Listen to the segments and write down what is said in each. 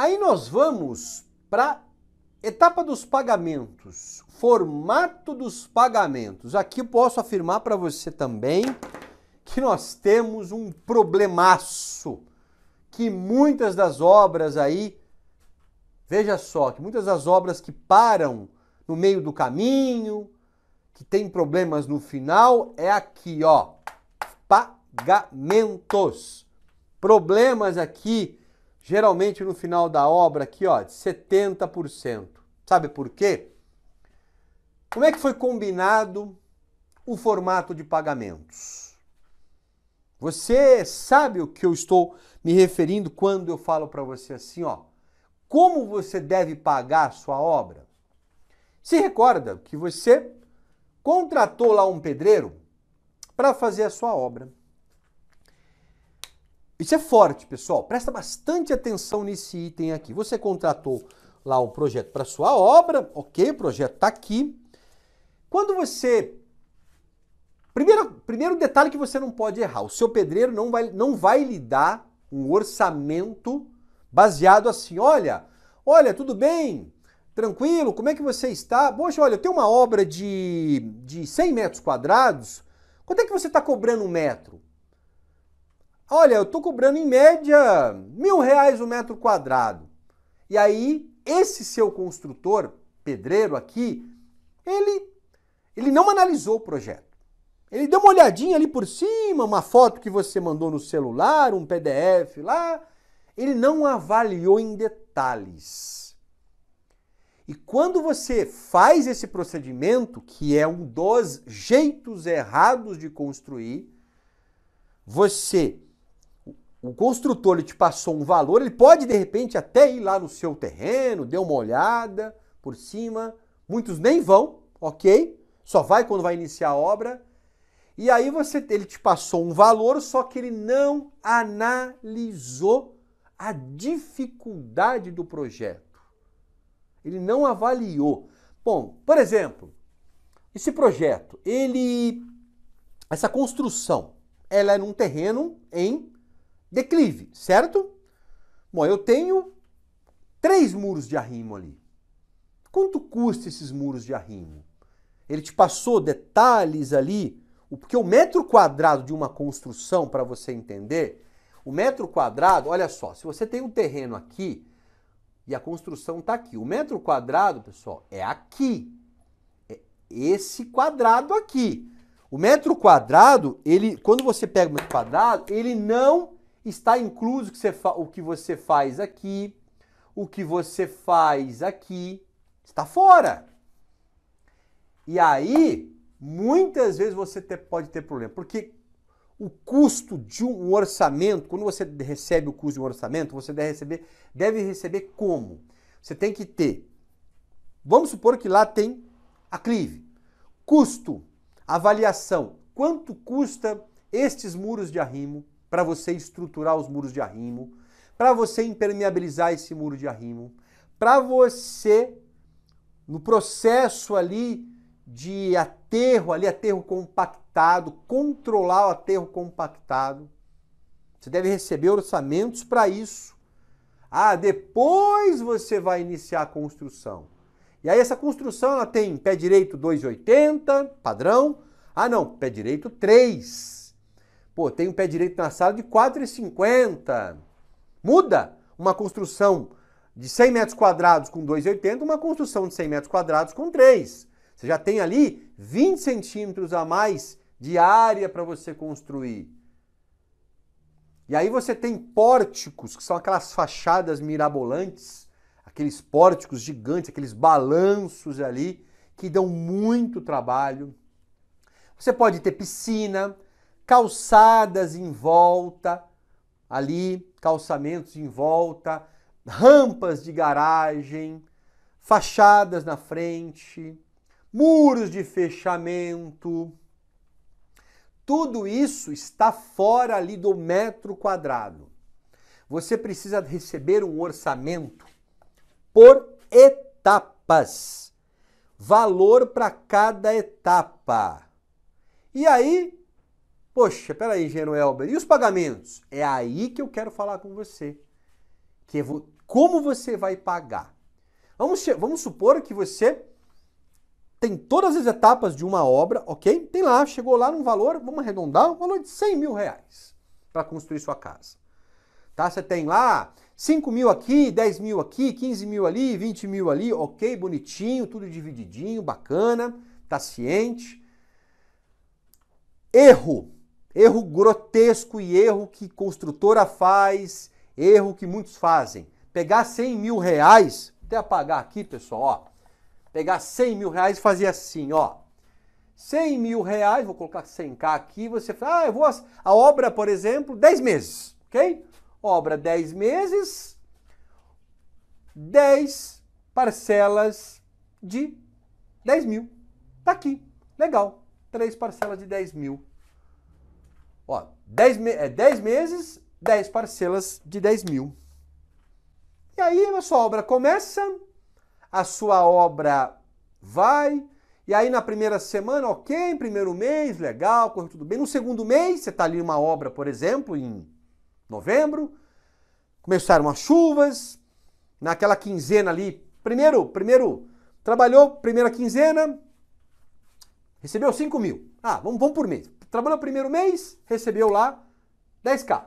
Aí nós vamos para etapa dos pagamentos, formato dos pagamentos. Aqui posso afirmar para você também que nós temos um problemaço que muitas das obras aí veja só, que muitas das obras que param no meio do caminho, que tem problemas no final, é aqui, ó, pagamentos. Problemas aqui geralmente no final da obra aqui, ó, 70%. Sabe por quê? Como é que foi combinado o formato de pagamentos? Você sabe o que eu estou me referindo quando eu falo para você assim, ó, como você deve pagar a sua obra? Se recorda que você contratou lá um pedreiro para fazer a sua obra. Isso é forte, pessoal. Presta bastante atenção nesse item aqui. Você contratou lá um projeto para sua obra, ok, o projeto está aqui. Quando você. Primeiro, primeiro detalhe que você não pode errar: o seu pedreiro não vai, não vai lhe dar um orçamento baseado assim, olha, olha, tudo bem, tranquilo, como é que você está? Poxa, olha, eu tenho uma obra de, de 100 metros quadrados, quanto é que você está cobrando um metro? Olha, eu estou cobrando em média mil reais o metro quadrado. E aí, esse seu construtor, pedreiro aqui, ele, ele não analisou o projeto. Ele deu uma olhadinha ali por cima, uma foto que você mandou no celular, um PDF lá. Ele não avaliou em detalhes. E quando você faz esse procedimento, que é um dos jeitos errados de construir, você o construtor ele te passou um valor, ele pode de repente até ir lá no seu terreno, dê uma olhada por cima. Muitos nem vão, ok? Só vai quando vai iniciar a obra. E aí você, ele te passou um valor, só que ele não analisou a dificuldade do projeto. Ele não avaliou. Bom, por exemplo, esse projeto, ele, essa construção, ela é num terreno em declive, certo? Bom, eu tenho três muros de arrimo ali. Quanto custa esses muros de arrimo? Ele te passou detalhes ali, porque o metro quadrado de uma construção, para você entender, o metro quadrado, olha só, se você tem um terreno aqui e a construção está aqui, o metro quadrado, pessoal, é aqui, é esse quadrado aqui. O metro quadrado, ele, quando você pega o metro quadrado, ele não está incluso que o que você faz aqui, o que você faz aqui, está fora. E aí, muitas vezes você te, pode ter problema, porque o custo de um orçamento, quando você recebe o custo de um orçamento, você deve receber, deve receber como? Você tem que ter. Vamos supor que lá tem a clive. Custo, avaliação. Quanto custa estes muros de arrimo? para você estruturar os muros de arrimo, para você impermeabilizar esse muro de arrimo, para você, no processo ali de aterro, ali aterro compactado, controlar o aterro compactado. Você deve receber orçamentos para isso. Ah, depois você vai iniciar a construção. E aí essa construção ela tem pé direito 2,80, padrão. Ah não, pé direito 3. Pô, tem um pé direito na sala de 4,50. Muda uma construção de 100 metros quadrados com 2,80, uma construção de 100 metros quadrados com 3. Você já tem ali 20 centímetros a mais de área para você construir. E aí você tem pórticos, que são aquelas fachadas mirabolantes, aqueles pórticos gigantes, aqueles balanços ali, que dão muito trabalho. Você pode ter piscina, calçadas em volta, ali, calçamentos em volta, rampas de garagem, fachadas na frente, muros de fechamento. Tudo isso está fora ali do metro quadrado. Você precisa receber um orçamento por etapas. Valor para cada etapa. E aí Poxa, peraí, engenheiro Elber, e os pagamentos? É aí que eu quero falar com você. Que como você vai pagar? Vamos, vamos supor que você tem todas as etapas de uma obra, ok? Tem lá, chegou lá num valor, vamos arredondar, um valor de 100 mil reais para construir sua casa. Tá? Você tem lá 5 mil aqui, 10 mil aqui, 15 mil ali, 20 mil ali, ok, bonitinho, tudo divididinho, bacana, tá ciente. Erro. Erro grotesco e erro que construtora faz, erro que muitos fazem. Pegar 100 mil reais, até apagar aqui, pessoal, ó. Pegar 100 mil reais e fazer assim, ó. 100 mil reais, vou colocar 100k aqui, você fala, ah, eu vou... A obra, por exemplo, 10 meses, ok? Obra 10 meses, 10 parcelas de 10 mil. Tá aqui, legal. Três parcelas de 10 mil. Ó, 10, me é, meses, 10 parcelas de 10 mil. E aí a sua obra começa, a sua obra vai, e aí na primeira semana, ok, primeiro mês, legal, correu tudo bem. No segundo mês, você está ali uma obra, por exemplo, em novembro, começaram as chuvas, naquela quinzena ali, primeiro, primeiro, trabalhou, primeira quinzena, recebeu 5 mil. Ah, vamos, vamos por mês. Trabalhou o primeiro mês, recebeu lá 10K.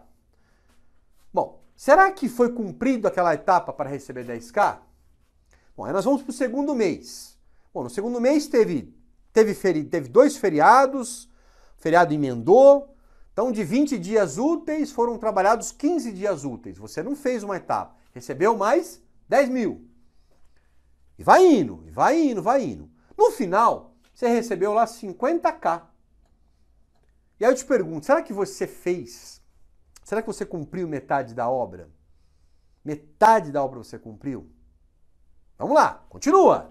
Bom, será que foi cumprido aquela etapa para receber 10K? Bom, aí nós vamos para o segundo mês. Bom, no segundo mês teve, teve, feri, teve dois feriados, feriado emendou. Então, de 20 dias úteis, foram trabalhados 15 dias úteis. Você não fez uma etapa, recebeu mais 10 mil. E vai indo, e vai indo, vai indo. No final, você recebeu lá 50k. E aí eu te pergunto: será que você fez? Será que você cumpriu metade da obra? Metade da obra você cumpriu? Vamos lá, continua.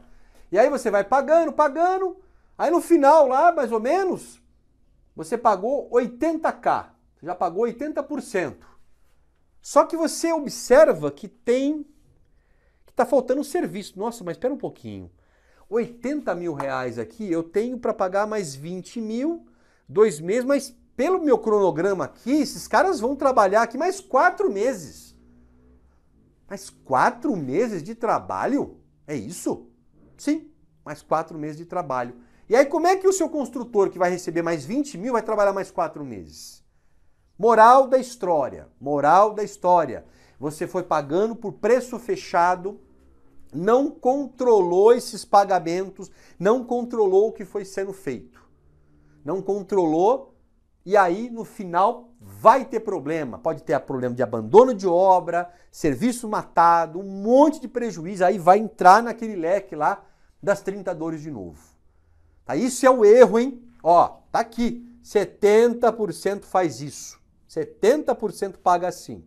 E aí você vai pagando, pagando. Aí no final, lá mais ou menos, você pagou 80k. Você já pagou 80%. Só que você observa que tem. que está faltando um serviço. Nossa, mas espera um pouquinho. 80 mil reais aqui eu tenho para pagar mais 20 mil dois meses, mas pelo meu cronograma aqui, esses caras vão trabalhar aqui mais quatro meses. Mais quatro meses de trabalho? É isso? Sim, mais quatro meses de trabalho. E aí, como é que o seu construtor, que vai receber mais 20 mil, vai trabalhar mais quatro meses? Moral da história. Moral da história. Você foi pagando por preço fechado, não controlou esses pagamentos, não controlou o que foi sendo feito não controlou, e aí no final vai ter problema. Pode ter problema de abandono de obra, serviço matado, um monte de prejuízo, aí vai entrar naquele leque lá das 30 dores de novo. Tá? Isso é o erro, hein? Ó, tá aqui. 70% faz isso. 70% paga assim.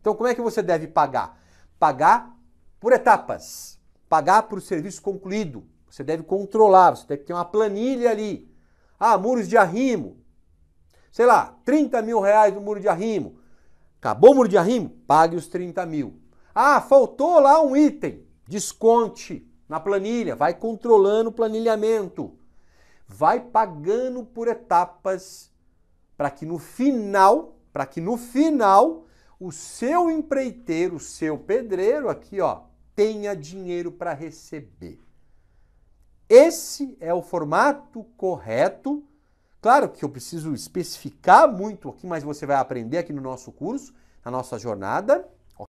Então, como é que você deve pagar? Pagar por etapas. Pagar por serviço concluído. Você deve controlar, você tem que ter uma planilha ali. Ah, muros de arrimo. Sei lá, 30 mil reais no muro de arrimo. Acabou o muro de arrimo? Pague os 30 mil. Ah, faltou lá um item. Desconte na planilha. Vai controlando o planilhamento. Vai pagando por etapas para que no final, para que no final o seu empreiteiro, o seu pedreiro aqui, ó, tenha dinheiro para receber. Esse é o formato correto. Claro que eu preciso especificar muito aqui, mas você vai aprender aqui no nosso curso, na nossa jornada.